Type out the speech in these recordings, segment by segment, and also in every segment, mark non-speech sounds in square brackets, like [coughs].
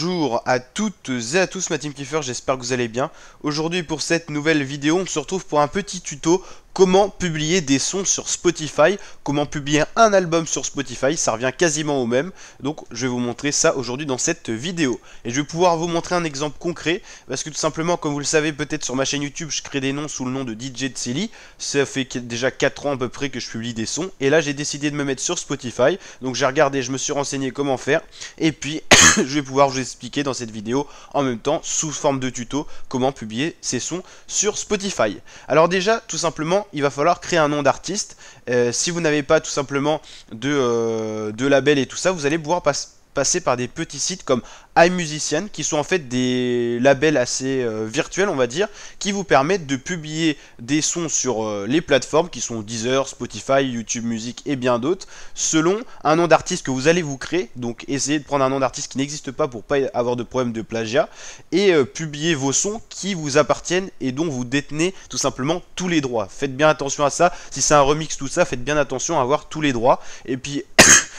Bonjour à toutes et à tous ma team kiffer, j'espère que vous allez bien. Aujourd'hui pour cette nouvelle vidéo, on se retrouve pour un petit tuto comment publier des sons sur Spotify, comment publier un album sur Spotify, ça revient quasiment au même. Donc je vais vous montrer ça aujourd'hui dans cette vidéo. Et je vais pouvoir vous montrer un exemple concret, parce que tout simplement, comme vous le savez peut-être sur ma chaîne YouTube, je crée des noms sous le nom de DJ Tseli. Ça fait déjà 4 ans à peu près que je publie des sons, et là j'ai décidé de me mettre sur Spotify. Donc j'ai regardé, je me suis renseigné comment faire, et puis [coughs] je vais pouvoir vous expliquer dans cette vidéo en même temps, sous forme de tuto, comment publier ces sons sur Spotify. Alors déjà, tout simplement, il va falloir créer un nom d'artiste. Euh, si vous n'avez pas tout simplement de, euh, de label et tout ça, vous allez pouvoir passer passer par des petits sites comme iMusician, qui sont en fait des labels assez euh, virtuels, on va dire, qui vous permettent de publier des sons sur euh, les plateformes, qui sont Deezer, Spotify, YouTube Music et bien d'autres, selon un nom d'artiste que vous allez vous créer. Donc essayez de prendre un nom d'artiste qui n'existe pas pour pas avoir de problème de plagiat, et euh, publier vos sons qui vous appartiennent et dont vous détenez tout simplement tous les droits. Faites bien attention à ça, si c'est un remix, tout ça, faites bien attention à avoir tous les droits. Et puis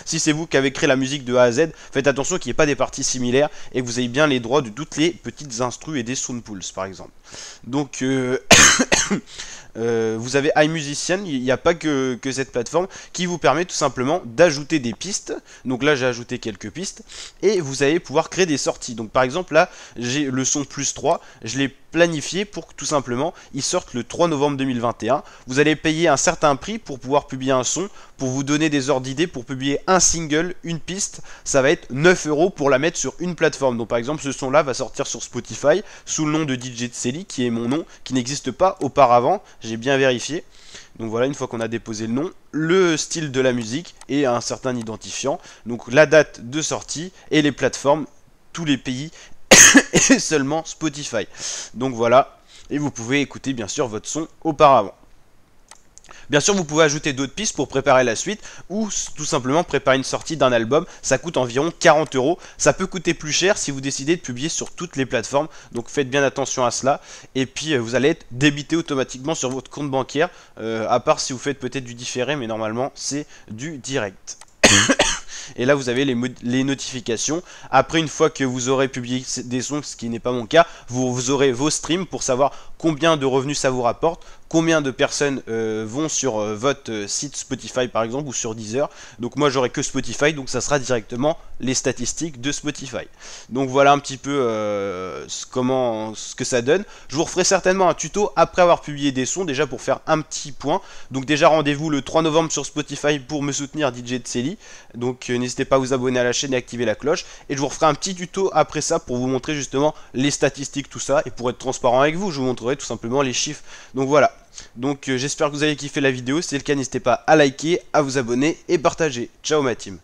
si c'est vous qui avez créé la musique de A à Z, faites attention qu'il n'y ait pas des parties similaires et que vous ayez bien les droits de toutes les petites instrus et des sound pools par exemple. Donc euh, [coughs] euh, vous avez iMusician, il n'y a pas que, que, cette plateforme qui vous permet tout simplement d'ajouter des pistes. Donc là, j'ai ajouté quelques pistes et vous allez pouvoir créer des sorties. Donc par exemple, là, j'ai le son plus 3, je l'ai planifié pour que tout simplement il sorte le 3 novembre 2021. Vous allez payer un certain prix pour pouvoir publier un son, pour vous donner des ordres d'idées, pour publier un single, une piste. Ça va être 9 euros pour la mettre sur une plateforme. Donc par exemple ce son là va sortir sur Spotify sous le nom de DJ Tseli qui est mon nom, qui n'existe pas auparavant. J'ai bien vérifié. Donc voilà, une fois qu'on a déposé le nom, le style de la musique et un certain identifiant, donc la date de sortie et les plateformes, tous les pays [laughs] seulement Spotify. Donc voilà, et vous pouvez écouter bien sûr votre son auparavant. Bien sûr, vous pouvez ajouter d'autres pistes pour préparer la suite ou tout simplement préparer une sortie d'un album. Ça coûte environ 40 euros. Ça peut coûter plus cher si vous décidez de publier sur toutes les plateformes. Donc faites bien attention à cela. Et puis euh, vous allez être débité automatiquement sur votre compte bancaire, euh, à part si vous faites peut-être du différé, mais normalement c'est du direct. [coughs] [coughs] Mmh. Et là, vous avez les, notifications. Après, une fois que vous aurez publié des sons, ce qui n'est pas mon cas, vous aurez vos streams pour savoir combien de revenus ça vous rapporte, combien de personnes euh, vont sur euh, votre euh, site Spotify par exemple ou sur Deezer. Donc moi j'aurai que Spotify, donc ça sera directement les statistiques de Spotify. Donc voilà un petit peu ce, comment, ce que ça donne. Je vous referai certainement un tuto après avoir publié des sons déjà pour faire un petit point. Donc déjà rendez-vous le 3 novembre sur Spotify pour me soutenir DJ de Célie. Donc n'hésitez pas à vous abonner à la chaîne et activer la cloche. Et je vous referai un petit tuto après ça pour vous montrer justement les statistiques, tout ça. Et pour être transparent avec vous, je vous montrerai tout simplement les chiffres. Donc voilà. Donc euh, j'espère que vous avez kiffé la vidéo, si c'est le cas n'hésitez pas à liker, à vous abonner et partager. Ciao ma team